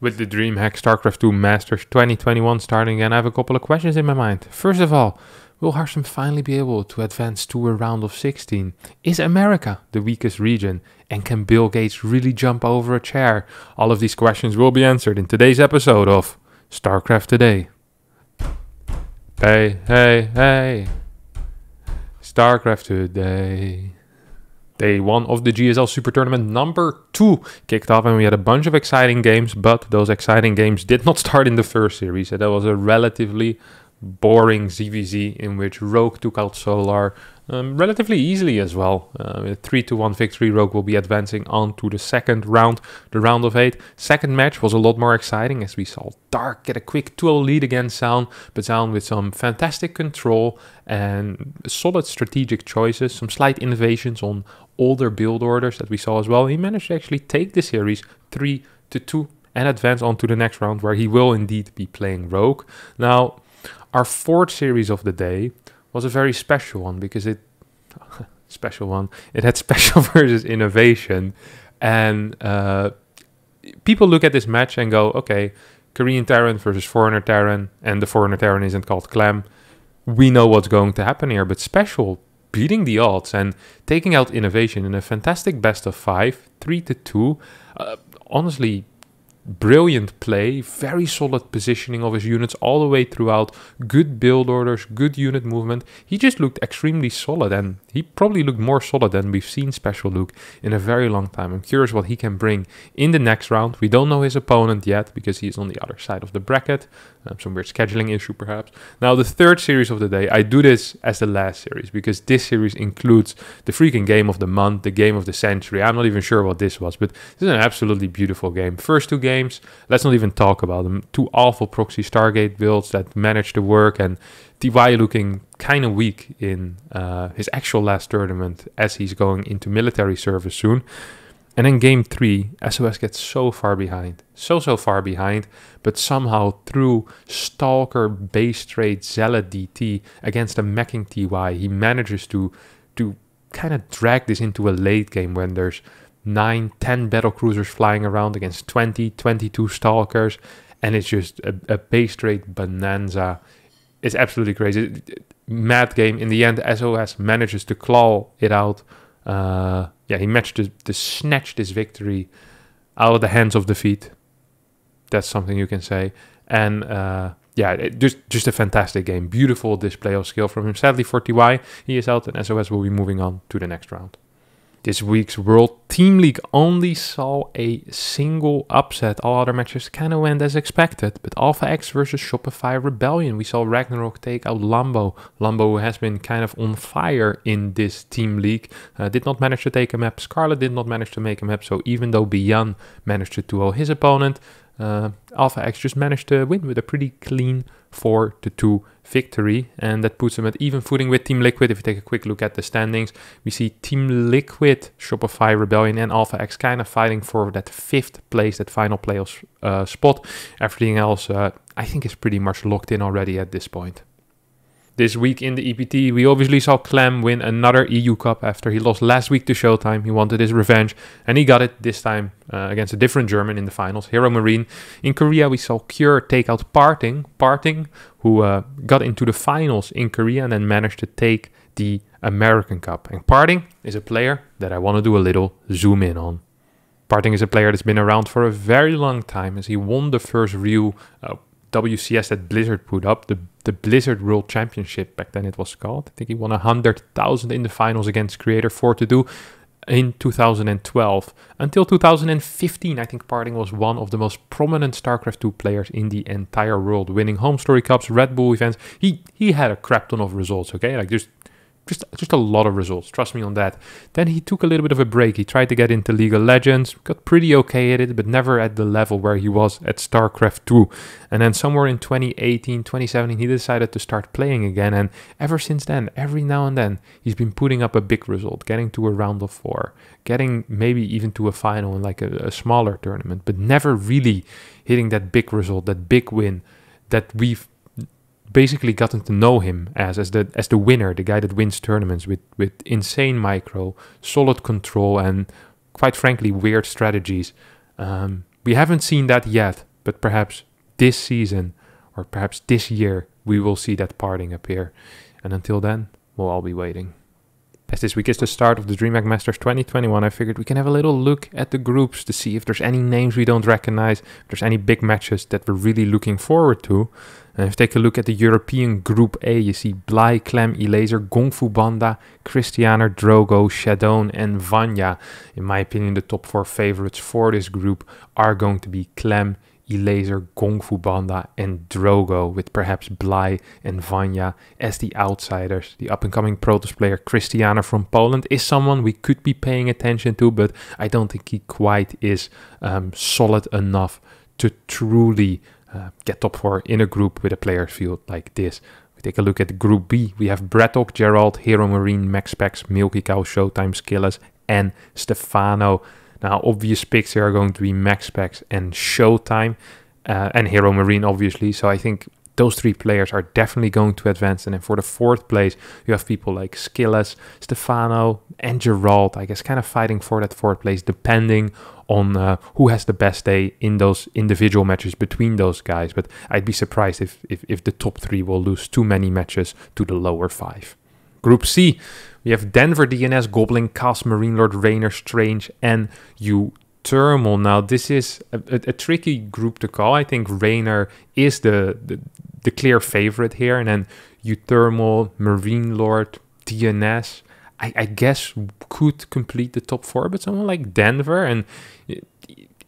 with the DreamHack StarCraft 2 Masters 2021 starting again, I have a couple of questions in my mind. First of all, will Harsham finally be able to advance to a round of 16? Is America the weakest region? And can Bill Gates really jump over a chair? All of these questions will be answered in today's episode of StarCraft Today. Hey, hey, hey. StarCraft Today. Day one of the GSL Super Tournament number two kicked off, and we had a bunch of exciting games, but those exciting games did not start in the first series. That was a relatively boring ZVZ in which Rogue took out Solar um, relatively easily as well. Uh, um, with 3 to 1 victory, Rogue will be advancing on to the second round, the round of 8. Second match was a lot more exciting as we saw Dark get a quick 2 lead against Sound, but Sound with some fantastic control and solid strategic choices, some slight innovations on older build orders that we saw as well. He managed to actually take the series 3 to 2 and advance on to the next round where he will indeed be playing Rogue. Now, our fourth series of the day was a very special one because it special one. It had special versus innovation, and uh, people look at this match and go, okay, Korean Terran versus foreigner Terran, and the foreigner Terran isn't called Clam. We know what's going to happen here, but special beating the odds and taking out innovation in a fantastic best of five, three to two. Uh, honestly, brilliant play, very solid positioning of his units all the way throughout, good build orders, good unit movement. He just looked extremely solid and he probably looked more solid than we've seen Special Luke in a very long time. I'm curious what he can bring in the next round. We don't know his opponent yet because he is on the other side of the bracket. Um, some weird scheduling issue perhaps. Now the third series of the day, I do this as the last series because this series includes the freaking game of the month, the game of the century. I'm not even sure what this was, but this is an absolutely beautiful game. First two games games. Let's not even talk about them. Two awful proxy Stargate builds that managed to work, and Ty looking kind of weak in uh, his actual last tournament as he's going into military service soon. And in game three, SOS gets so far behind, so, so far behind, but somehow through Stalker base trade Zealot DT against a macking TY, he manages to, to kind of drag this into a late game when there's 9, 10 battle cruisers flying around against 20, 22 stalkers, and it's just a, a base rate bonanza. It's absolutely crazy. It, it, mad game. In the end, SOS manages to claw it out. Uh, yeah, he managed to, to snatch this victory out of the hands of defeat. That's something you can say. And uh, yeah, it, just just a fantastic game. Beautiful display of skill from him. Sadly for TY, he is out, and SOS will be moving on to the next round. This week's World Team League only saw a single upset. All other matches kind of went as expected, but Alpha X versus Shopify Rebellion. We saw Ragnarok take out Lambo. Lambo has been kind of on fire in this Team League. Uh, did not manage to take a map. Scarlet did not manage to make a map, so even though Bian managed to 2 his opponent, uh, X just managed to win with a pretty clean 4 to 2 victory, and that puts them at even footing with Team Liquid. If you take a quick look at the standings, we see Team Liquid, Shopify, Rebellion, and Alpha X kind of fighting for that fifth place, that final playoff uh, spot. Everything else, uh, I think, is pretty much locked in already at this point. This week in the EPT, we obviously saw Clem win another EU Cup after he lost last week to Showtime. He wanted his revenge, and he got it this time uh, against a different German in the finals, Hero Marine. In Korea, we saw Cure take out Parting, Parting, who uh, got into the finals in Korea and then managed to take the American Cup. And Parting is a player that I want to do a little zoom in on. Parting is a player that's been around for a very long time as he won the first real uh, WCS that Blizzard put up, the, the Blizzard World Championship, back then it was called. I think he won 100,000 in the finals against Creator 4 to do in 2012. Until 2015, I think Parting was one of the most prominent StarCraft 2 players in the entire world, winning home story cups, Red Bull events. He he had a crap ton of results, okay? Like just just just a lot of results. Trust me on that. Then he took a little bit of a break. He tried to get into League of Legends, got pretty okay at it, but never at the level where he was at StarCraft 2. And then somewhere in 2018, 2017, he decided to start playing again. And ever since then, every now and then, he's been putting up a big result, getting to a round of four, getting maybe even to a final in like a, a smaller tournament, but never really hitting that big result, that big win that we've basically gotten to know him as as the as the winner, the guy that wins tournaments with with insane micro, solid control, and quite frankly weird strategies. Um, we haven't seen that yet, but perhaps this season or perhaps this year we will see that parting appear. And until then, we'll all be waiting. As this week is the start of the DreamHack Masters 2021, I figured we can have a little look at the groups to see if there's any names we don't recognize, if there's any big matches that we're really looking forward to. And if you take a look at the European Group A, you see Bly, Clem, Elaser, Gongfu Banda, Christianer, Drogo, Shadon, and Vanya. In my opinion, the top four favorites for this group are going to be Clem, Elazer, Gongfu Banda, and Drogo, with perhaps Bly and Vanya as the outsiders. The up and coming Protoss player Christiana from Poland is someone we could be paying attention to, but I don't think he quite is um, solid enough to truly uh, get top four in a group with a player field like this. We take a look at Group B. We have Braddock, Gerald, Hero Marine, Max Pax, Milky Cow, Showtime, Skillers, and Stefano. Now, obvious picks here are going to be Max Specs and Showtime, uh, and Hero Marine, obviously. So I think those three players are definitely going to advance. And then for the fourth place, you have people like Skillas, Stefano, and Gerald, I guess, kind of fighting for that fourth place, depending on uh, who has the best day in those individual matches between those guys. But I'd be surprised if, if, if the top three will lose too many matches to the lower five. Group C, we have Denver DNS, Goblin, Cast, Marine Lord, Rainer, Strange, and U Thermal. Now, this is a, a, a, tricky group to call. I think Rainer is the, the, the clear favorite here, and then U Thermal, Marine Lord, DNS. I, I guess could complete the top four, but someone like Denver and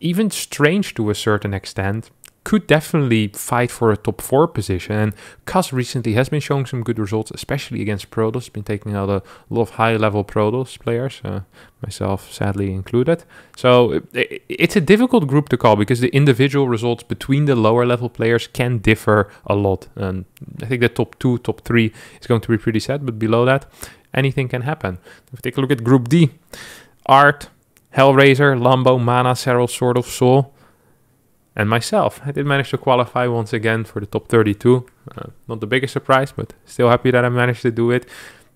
even Strange to a certain extent could definitely fight for a top four position. And Cus recently has been showing some good results, especially against Protoss. He's been taking out a lot of high level Protoss players, uh, myself sadly included. So it, it's a difficult group to call because the individual results between the lower level players can differ a lot. And I think the top two, top three is going to be pretty sad, but below that, anything can happen. If we take a look at Group D, Art, Hellraiser, Lambo, Mana, Serral, Sword of Soul and myself. I did manage to qualify once again for the top 32. Uh, not the biggest surprise, but still happy that I managed to do it.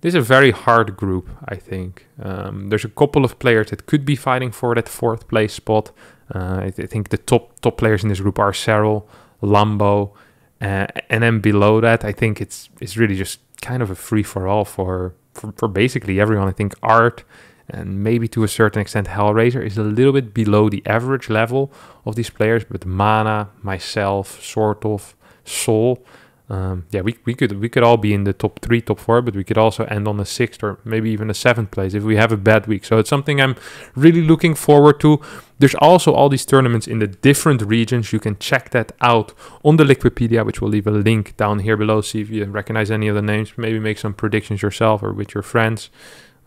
This is a very hard group, I think. Um, there's a couple of players that could be fighting for that fourth place spot. Uh, I, th- I, think the top top players in this group are Cyril, Lambo, uh, and then below that, I think it's it's really just kind of a free for all for, for for basically everyone. I think Art and maybe to a certain extent Hellraiser is a little bit below the average level of these players, but Mana, myself, sort of, Soul, um, yeah, we, we could we could all be in the top three, top four, but we could also end on the sixth or maybe even the seventh place if we have a bad week. So it's something I'm really looking forward to. There's also all these tournaments in the different regions. You can check that out on the Liquipedia, which we'll leave a link down here below. See if you recognize any of the names. Maybe make some predictions yourself or with your friends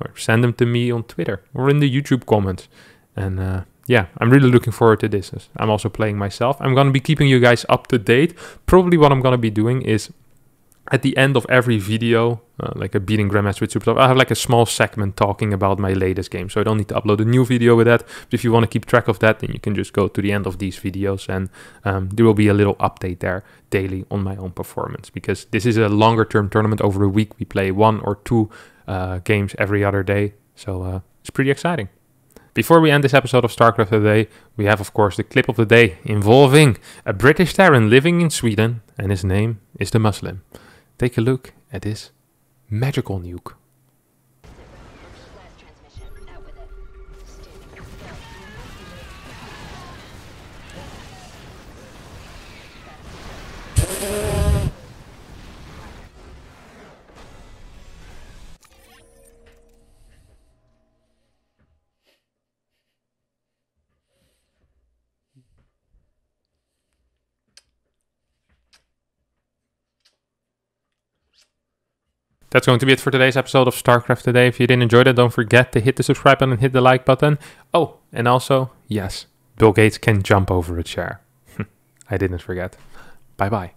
or send them to me on Twitter or in the YouTube comments. And uh, yeah, I'm really looking forward to this. I'm also playing myself. I'm going to be keeping you guys up to date. Probably what I'm going to be doing is at the end of every video, uh, like a beating Grandmaster with Supersoft, I have like a small segment talking about my latest game. So I don't need to upload a new video with that. But if you want to keep track of that, then you can just go to the end of these videos and um, there will be a little update there daily on my own performance. Because this is a longer term tournament over a week. We play one or two uh, games every other day. So uh, it's pretty exciting. Before we end this episode of StarCraft today, we have, of course, the clip of the day involving a British Terran living in Sweden, and his name is the Muslim. Take a look at this magical nuke. That's going to be it for today's episode of StarCraft Today. If you did enjoy that, don't forget to hit the subscribe button and hit the like button. Oh, and also, yes, Bill Gates can jump over a chair. I didn't forget. Bye bye.